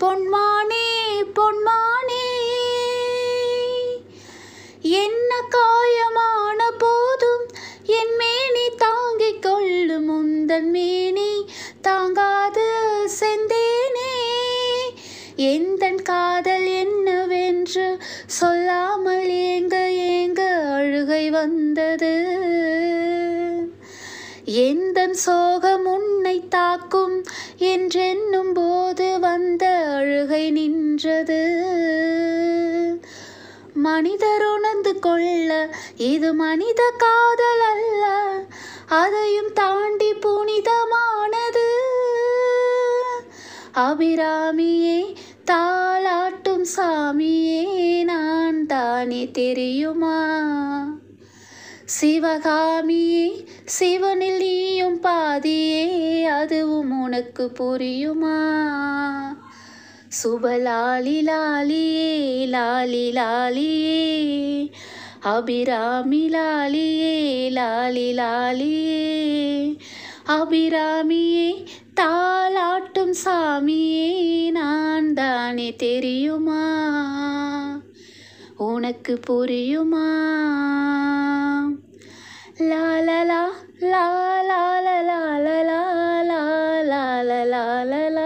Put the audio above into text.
பொன்மானே பொன்மானே என்ன காயமான போதும் என் மேனி தாங்கிக் கொள்ளும் உந்தன் மேனி தாங்காது செந்தேனே எந்தன் காதல் என்னவென்று சொல்லாமல் ஏங்க ஏங்க அழுகை வந்தது எந்தன் சோகம் உன்னை தாக்கும் என்றென்னும் போது வந்த தொழுகை நின்றது மனிதர் உணர்ந்து கொள்ள இது மனித காதல் அல்ல அதையும் தாண்டி புனிதமானது அபிராமியே தாளாட்டும் சாமியே நான் தானே தெரியுமா சிவகாமியே சிவனில் நீயும் பாதியே அதுவும் உனக்கு புரியுமா சுபலாலி லாலியே லாலி லாலியே அபிராமி லாலியே லாலி லாலியே அபிராமியே தாளாட்டும் சாமியே நான் தானே தெரியுமா உனக்கு புரியுமா லாலலா லாலலா லாலலா லாலலா